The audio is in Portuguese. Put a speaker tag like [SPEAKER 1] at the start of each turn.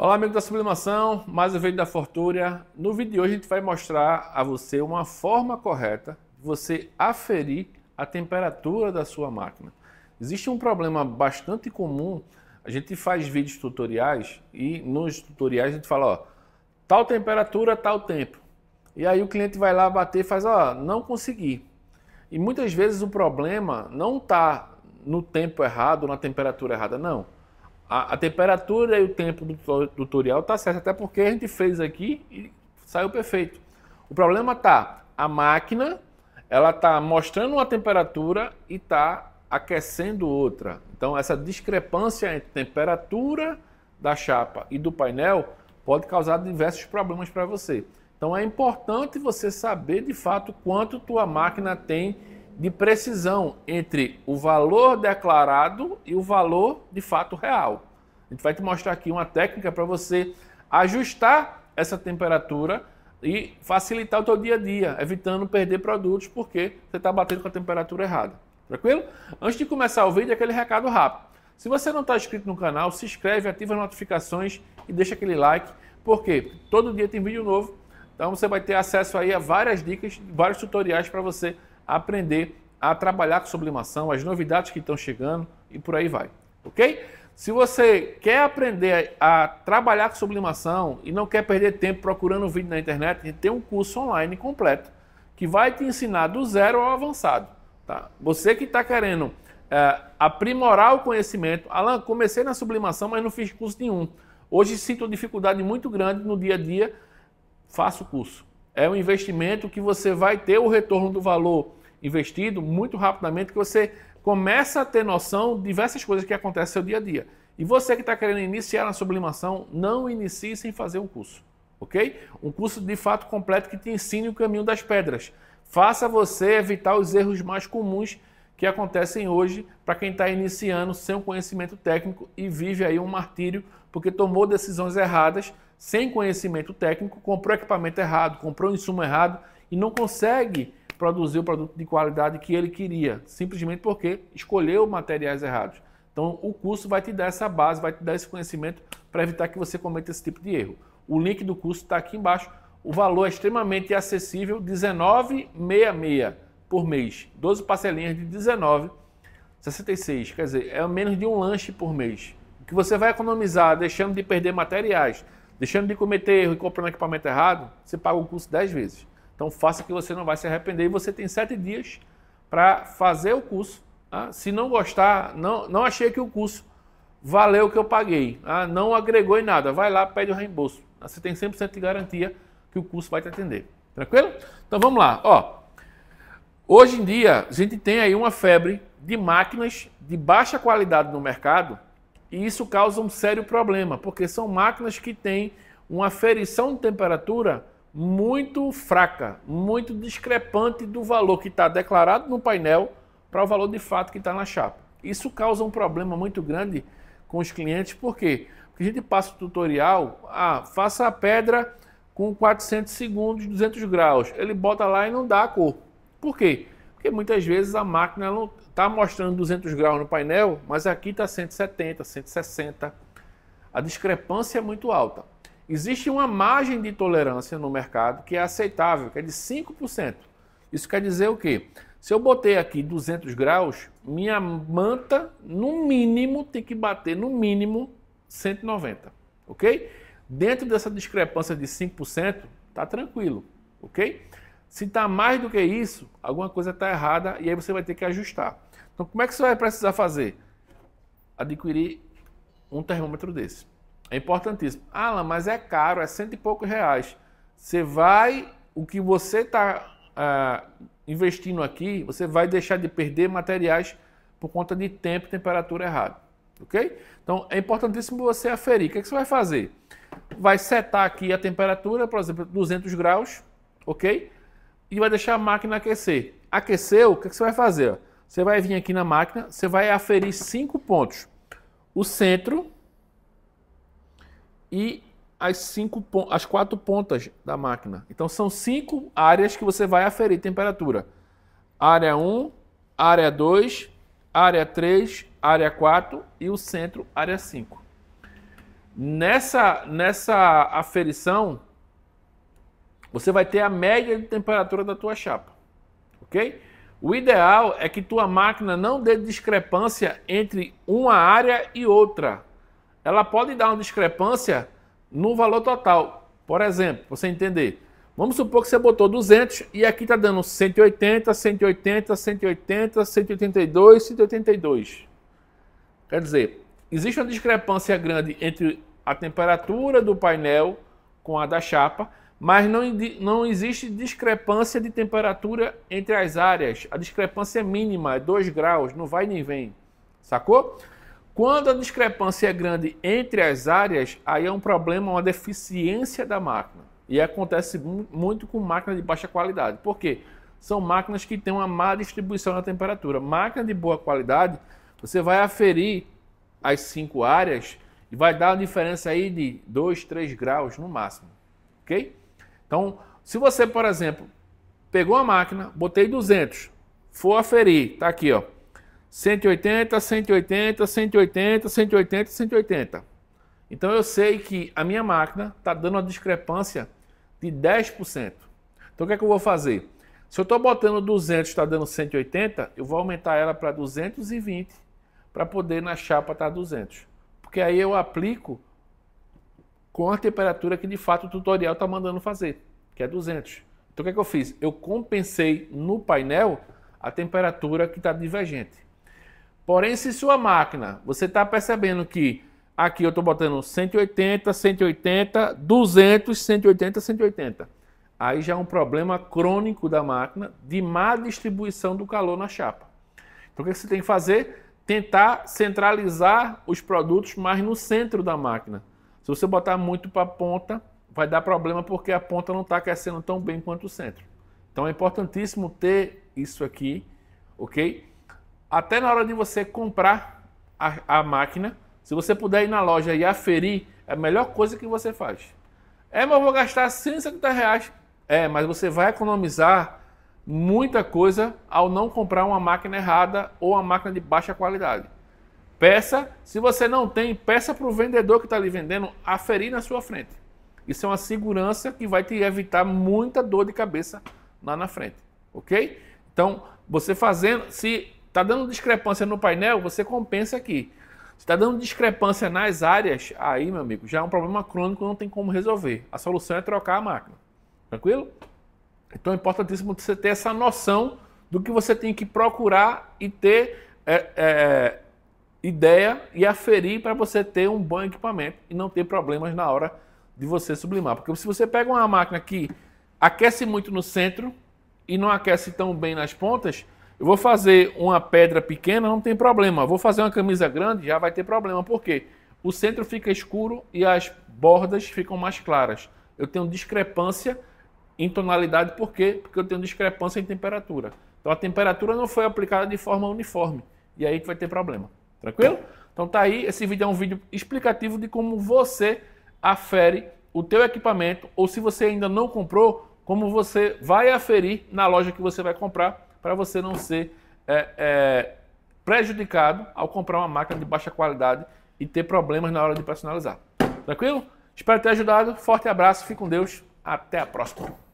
[SPEAKER 1] Olá, amigo da sublimação, mais um vídeo da Fortúria. No vídeo de hoje a gente vai mostrar a você uma forma correta de você aferir a temperatura da sua máquina. Existe um problema bastante comum, a gente faz vídeos tutoriais e nos tutoriais a gente fala, ó, tal temperatura, tal tempo. E aí o cliente vai lá bater e faz, ó, não consegui. E muitas vezes o problema não está no tempo errado, na temperatura errada, não a, a temperatura e o tempo do tutorial tá certo, até porque a gente fez aqui e saiu perfeito. O problema tá, a máquina ela tá mostrando uma temperatura e tá aquecendo outra. Então essa discrepância entre temperatura da chapa e do painel pode causar diversos problemas para você. Então é importante você saber de fato quanto tua máquina tem de precisão entre o valor declarado e o valor de fato real. A gente vai te mostrar aqui uma técnica para você ajustar essa temperatura e facilitar o teu dia a dia, evitando perder produtos porque você está batendo com a temperatura errada. Tranquilo? Antes de começar o vídeo, aquele recado rápido. Se você não está inscrito no canal, se inscreve, ativa as notificações e deixa aquele like. Por quê? Porque todo dia tem vídeo novo. Então você vai ter acesso aí a várias dicas, vários tutoriais para você aprender a trabalhar com sublimação, as novidades que estão chegando e por aí vai. Ok? Se você quer aprender a trabalhar com sublimação e não quer perder tempo procurando um vídeo na internet, tem um curso online completo que vai te ensinar do zero ao avançado. Tá? Você que está querendo é, aprimorar o conhecimento, Alan, comecei na sublimação, mas não fiz curso nenhum. Hoje sinto uma dificuldade muito grande no dia a dia, faça o curso. É um investimento que você vai ter o retorno do valor investido muito rapidamente, que você começa a ter noção de diversas coisas que acontecem no seu dia a dia. E você que está querendo iniciar na sublimação, não inicie sem fazer um curso, ok? Um curso de fato completo que te ensine o caminho das pedras. Faça você evitar os erros mais comuns que acontecem hoje para quem está iniciando sem um conhecimento técnico e vive aí um martírio porque tomou decisões erradas, sem conhecimento técnico, comprou equipamento errado, comprou insumo errado e não consegue produzir o produto de qualidade que ele queria, simplesmente porque escolheu materiais errados. Então, o curso vai te dar essa base, vai te dar esse conhecimento para evitar que você cometa esse tipo de erro. O link do curso está aqui embaixo. O valor é extremamente acessível, 19,66 por mês. 12 parcelinhas de 19,66, quer dizer, é menos de um lanche por mês. O que você vai economizar deixando de perder materiais, deixando de cometer erro e comprando equipamento errado, você paga o curso 10 vezes. Então faça que você não vai se arrepender e você tem sete dias para fazer o curso. Tá? Se não gostar, não, não achei que o curso valeu o que eu paguei, tá? não agregou em nada, vai lá, pede o reembolso. Tá? Você tem 100% de garantia que o curso vai te atender. Tranquilo? Então vamos lá. Ó, hoje em dia, a gente tem aí uma febre de máquinas de baixa qualidade no mercado e isso causa um sério problema, porque são máquinas que têm uma ferição de temperatura muito fraca, muito discrepante do valor que está declarado no painel para o valor de fato que está na chapa. Isso causa um problema muito grande com os clientes, por quê? Porque a gente passa o tutorial, ah, faça a pedra com 400 segundos, 200 graus. Ele bota lá e não dá a cor. Por quê? Porque muitas vezes a máquina não está mostrando 200 graus no painel, mas aqui está 170, 160. A discrepância é muito alta. Existe uma margem de tolerância no mercado que é aceitável, que é de 5%. Isso quer dizer o quê? Se eu botei aqui 200 graus, minha manta, no mínimo, tem que bater, no mínimo, 190, ok? Dentro dessa discrepância de 5%, tá tranquilo, ok? Se tá mais do que isso, alguma coisa tá errada e aí você vai ter que ajustar. Então, como é que você vai precisar fazer? Adquirir um termômetro desse. É importantíssimo. Alan, mas é caro, é cento e poucos reais. Você vai, o que você está ah, investindo aqui, você vai deixar de perder materiais por conta de tempo e temperatura errada. Ok? Então é importantíssimo você aferir. O que, é que você vai fazer? Vai setar aqui a temperatura, por exemplo, 200 graus, ok? E vai deixar a máquina aquecer. Aqueceu, o que, é que você vai fazer? Você vai vir aqui na máquina, você vai aferir cinco pontos. O centro, e as, cinco, as quatro pontas da máquina. Então são cinco áreas que você vai aferir temperatura. Área 1, área 2, área 3, área 4 e o centro, área 5. Nessa, nessa aferição, você vai ter a média de temperatura da tua chapa, ok? O ideal é que tua máquina não dê discrepância entre uma área e outra, ela pode dar uma discrepância no valor total. Por exemplo, você entender, vamos supor que você botou 200 e aqui está dando 180, 180, 180, 182, 182. Quer dizer, existe uma discrepância grande entre a temperatura do painel com a da chapa, mas não, não existe discrepância de temperatura entre as áreas. A discrepância é mínima, é 2 graus, não vai nem vem. Sacou? Quando a discrepância é grande entre as áreas, aí é um problema, uma deficiência da máquina. E acontece muito com máquinas de baixa qualidade. Por quê? São máquinas que têm uma má distribuição da temperatura. Máquina de boa qualidade, você vai aferir as cinco áreas e vai dar uma diferença aí de 2, 3 graus no máximo. Ok? Então, se você, por exemplo, pegou a máquina, botei 200, for aferir, tá aqui, ó 180, 180, 180, 180, 180. Então eu sei que a minha máquina está dando uma discrepância de 10%. Então o que é que eu vou fazer? Se eu estou botando 200 está dando 180, eu vou aumentar ela para 220 para poder na chapa estar tá 200. Porque aí eu aplico com a temperatura que de fato o tutorial está mandando fazer, que é 200. Então o que é que eu fiz? Eu compensei no painel a temperatura que está divergente. Porém, se sua máquina, você está percebendo que aqui eu estou botando 180, 180, 200, 180, 180. Aí já é um problema crônico da máquina de má distribuição do calor na chapa. Então, o que você tem que fazer? Tentar centralizar os produtos mais no centro da máquina. Se você botar muito para a ponta, vai dar problema porque a ponta não está aquecendo tão bem quanto o centro. Então é importantíssimo ter isso aqui, ok? até na hora de você comprar a, a máquina, se você puder ir na loja e aferir, é a melhor coisa que você faz. É, mas eu vou gastar 170 reais. É, mas você vai economizar muita coisa ao não comprar uma máquina errada ou uma máquina de baixa qualidade. Peça, se você não tem, peça para o vendedor que está lhe vendendo aferir na sua frente. Isso é uma segurança que vai te evitar muita dor de cabeça lá na frente, ok? Então, você fazendo, se está dando discrepância no painel, você compensa aqui. Se está dando discrepância nas áreas, aí, meu amigo, já é um problema crônico, não tem como resolver. A solução é trocar a máquina. Tranquilo? Então é importantíssimo você ter essa noção do que você tem que procurar e ter é, é, ideia e aferir para você ter um bom equipamento e não ter problemas na hora de você sublimar. Porque se você pega uma máquina que aquece muito no centro e não aquece tão bem nas pontas, eu vou fazer uma pedra pequena, não tem problema. Vou fazer uma camisa grande, já vai ter problema. Por quê? O centro fica escuro e as bordas ficam mais claras. Eu tenho discrepância em tonalidade, por quê? Porque eu tenho discrepância em temperatura. Então a temperatura não foi aplicada de forma uniforme. E aí que vai ter problema. Tranquilo? Então tá aí, esse vídeo é um vídeo explicativo de como você afere o teu equipamento ou se você ainda não comprou, como você vai aferir na loja que você vai comprar para você não ser é, é, prejudicado ao comprar uma máquina de baixa qualidade e ter problemas na hora de personalizar. Tranquilo? Espero ter ajudado. Forte abraço, fique com Deus. Até a próxima.